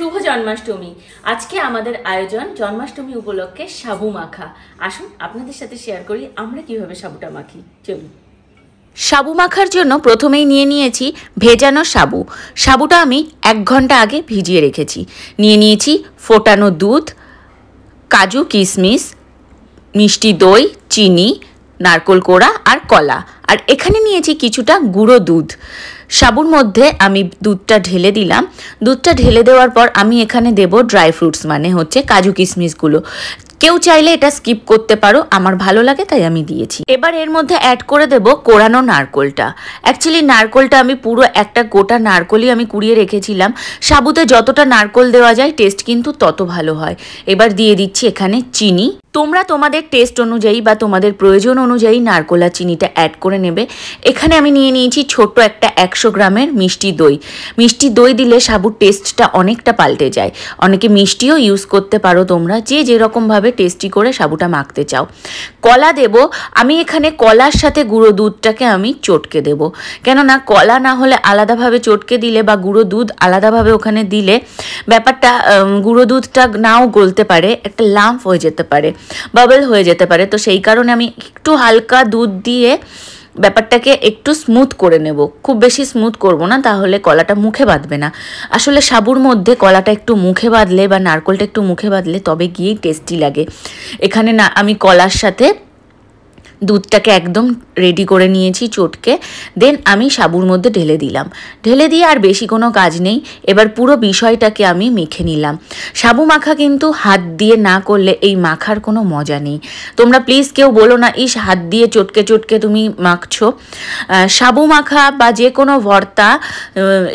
শুভ জন্মাষ্টমী আজকে আমাদের আয়োজন জন্মাষ্টমী উপলক্ষে সাবু মাখা আসুন আপনাদের সাথে শেয়ার করি আমরা কিভাবে সাবুটা মাখি চলুন সাবু মাখার জন্য প্রথমেই নিয়ে নিয়েছি ভেজানো সাবু সাবুটা আমি এক ঘন্টা আগে ভিজিয়ে রেখেছি নিয়ে নিয়েছি ফোটানো দুধ কাজু কিশমিশ মিষ্টি দই চিনি নারকোল কোড়া আর কলা আর এখানে নিয়েছি কিছুটা গুঁড়ো দুধ সাবুর মধ্যে আমি দুধটা ঢেলে দিলাম দুধটা ঢেলে দেওয়ার পর আমি এখানে দেব ড্রাই ফ্রুটস মানে হচ্ছে কাজু কিশমিশগুলো কেউ চাইলে এটা স্কিপ করতে পারো আমার ভালো লাগে তাই আমি দিয়েছি এবার এর মধ্যে অ্যাড করে দেব কোরানো নারকোলটা অ্যাকচুয়ালি নারকোলটা আমি পুরো একটা গোটা নারকোলই আমি কুড়িয়ে রেখেছিলাম সাবুতে যতটা নারকোল দেওয়া যায় টেস্ট কিন্তু তত ভালো হয় এবার দিয়ে দিচ্ছি এখানে চিনি তোমরা তোমাদের টেস্ট অনুযায়ী বা তোমাদের প্রয়োজন অনুযায়ী নারকোলা চিনিটা অ্যাড করে নেবে এখানে আমি নিয়ে নিয়েছি ছোট্ট একটা একশো গ্রামের মিষ্টি দই মিষ্টি দই দিলে সাবুর টেস্টটা অনেকটা পাল্টে যায় অনেকে মিষ্টিও ইউজ করতে পারো তোমরা যে যেরকমভাবে টেস্টি করে সাবুটা মাখতে চাও কলা দেব আমি এখানে কলার সাথে গুঁড়ো দুধটাকে আমি চটকে দেব কেননা কলা না হলে আলাদাভাবে চটকে দিলে বা গুঁড়ো দুধ আলাদাভাবে ওখানে দিলে ব্যাপারটা গুঁড়ো দুধটা নাও গলতে পারে একটা লাম্প হয়ে যেতে পারে বাবল হয়ে যেতে পারে তো সেই কারণে আমি একটু হালকা দুধ দিয়ে ব্যাপারটাকে একটু স্মুথ করে নেব খুব বেশি স্মুথ করব না তাহলে কলাটা মুখে বাঁধবে না আসলে সাবুর মধ্যে কলাটা একটু মুখে বাঁধলে বা নারকোলটা একটু মুখে বাঁধলে তবে গিয়েই টেস্টি লাগে এখানে না আমি কলার সাথে দুধটাকে একদম রেডি করে নিয়েছি চটকে দেন আমি সাবুর মধ্যে ঢেলে দিলাম ঢেলে দিয়ে আর বেশি কোনো কাজ নেই এবার পুরো বিষয়টাকে আমি মেখে নিলাম সাবু মাখা কিন্তু হাত দিয়ে না করলে এই মাখার কোনো মজা নেই তোমরা প্লিজ কেউ বলো না ইস হাত দিয়ে চটকে চটকে তুমি মাখছো সাবু মাখা বা যে কোনো ভর্তা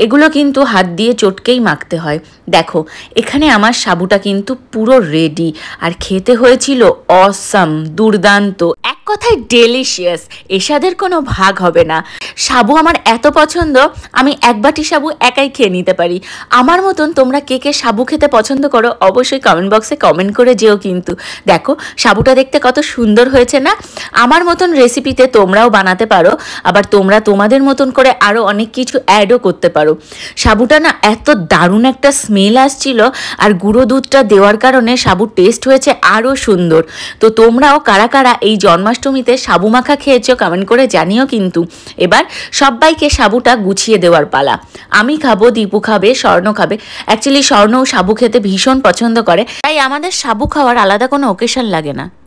এগুলো কিন্তু হাত দিয়ে চটকেই মাখতে হয় দেখো এখানে আমার সাবুটা কিন্তু পুরো রেডি আর খেতে হয়েছিল অসাম দুর্দান্ত এক কথায় ডেলিশিয়াস এসাদের কোনো ভাগ হবে না সাবু আমার এত পছন্দ আমি এক বাটি সাবু একাই খেয়ে নিতে পারি আমার মতন তোমরা কে কে সাবু খেতে পছন্দ করো অবশ্যই কমেন্ট বক্সে কমেন্ট করে যেও কিন্তু দেখো সাবুটা দেখতে কত সুন্দর হয়েছে না আমার মতন রেসিপিতে তোমরাও বানাতে পারো আবার তোমরা তোমাদের মতন করে আরও অনেক কিছু অ্যাডও করতে পারো সাবুটা না এত দারুণ একটা স্মেল আসছিল আর গুঁড়ো দুধটা দেওয়ার কারণে সাবুর টেস্ট হয়েছে আরও সুন্দর তো তোমরাও কারা কারা এই জন্মাষ্টমীতে সাবু মাখা খেয়েছো কমেন্ট করে জানিও কিন্তু এবার সবাইকে সাবুটা গুছিয়ে দেওয়ার পালা আমি খাবো দীপু খাবে স্বর্ণ খাবে অ্যাকচুয়ালি স্বর্ণও সাবু খেতে ভীষণ পছন্দ করে তাই আমাদের সাবু খাওয়ার আলাদা কোনো ওকেশন লাগে না